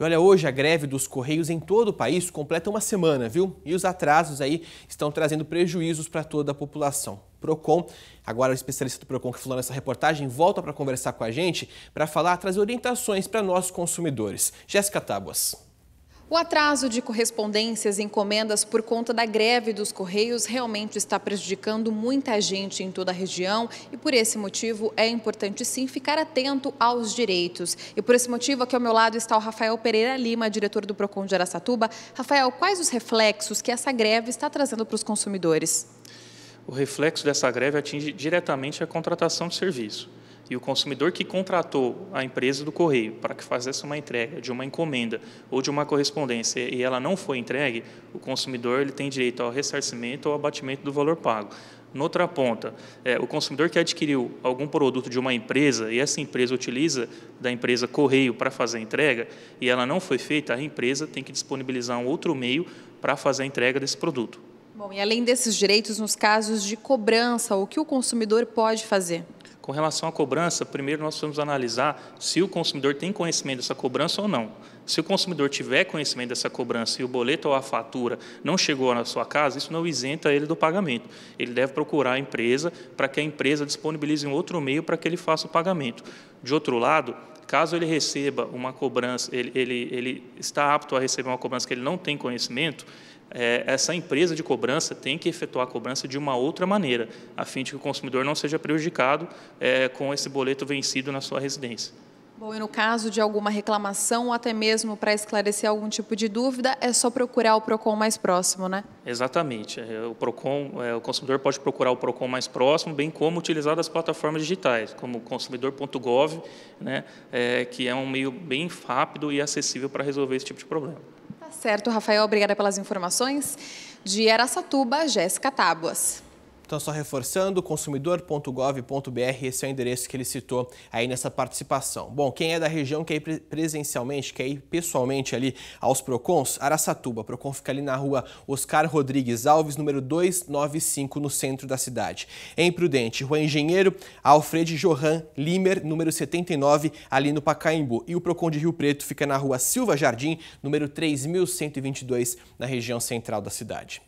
E olha, hoje a greve dos Correios em todo o país completa uma semana, viu? E os atrasos aí estão trazendo prejuízos para toda a população. Procon, agora o especialista do Procon que falou nessa reportagem, volta para conversar com a gente para falar, trazer orientações para nós consumidores. Jéssica Tábuas. O atraso de correspondências e encomendas por conta da greve dos Correios realmente está prejudicando muita gente em toda a região e por esse motivo é importante sim ficar atento aos direitos. E por esse motivo aqui ao meu lado está o Rafael Pereira Lima, diretor do Procon de Aracatuba. Rafael, quais os reflexos que essa greve está trazendo para os consumidores? O reflexo dessa greve atinge diretamente a contratação de serviço e o consumidor que contratou a empresa do correio para que fizesse uma entrega de uma encomenda ou de uma correspondência e ela não foi entregue, o consumidor ele tem direito ao ressarcimento ou abatimento do valor pago. Noutra ponta, é, o consumidor que adquiriu algum produto de uma empresa e essa empresa utiliza da empresa correio para fazer a entrega e ela não foi feita, a empresa tem que disponibilizar um outro meio para fazer a entrega desse produto. Bom, e além desses direitos, nos casos de cobrança, o que o consumidor pode fazer? Com relação à cobrança, primeiro nós vamos analisar se o consumidor tem conhecimento dessa cobrança ou não. Se o consumidor tiver conhecimento dessa cobrança e o boleto ou a fatura não chegou na sua casa, isso não isenta ele do pagamento. Ele deve procurar a empresa para que a empresa disponibilize um outro meio para que ele faça o pagamento. De outro lado, Caso ele receba uma cobrança, ele, ele, ele está apto a receber uma cobrança que ele não tem conhecimento, é, essa empresa de cobrança tem que efetuar a cobrança de uma outra maneira, a fim de que o consumidor não seja prejudicado é, com esse boleto vencido na sua residência. Bom, e no caso de alguma reclamação ou até mesmo para esclarecer algum tipo de dúvida, é só procurar o PROCON mais próximo, né? Exatamente. É, o PROCON, é, o consumidor pode procurar o PROCON mais próximo, bem como utilizar das plataformas digitais, como consumidor.gov, né, é, que é um meio bem rápido e acessível para resolver esse tipo de problema. Tá certo, Rafael. Obrigada pelas informações. De Aracatuba, Jéssica Tábuas. Então, só reforçando, consumidor.gov.br, esse é o endereço que ele citou aí nessa participação. Bom, quem é da região quer ir presencialmente, quer ir pessoalmente ali aos PROCONs, Araçatuba. PROCON fica ali na rua Oscar Rodrigues Alves, número 295, no centro da cidade. Em Prudente, rua Engenheiro Alfred Johan Limer, número 79, ali no Pacaembu. E o PROCON de Rio Preto fica na rua Silva Jardim, número 3122, na região central da cidade.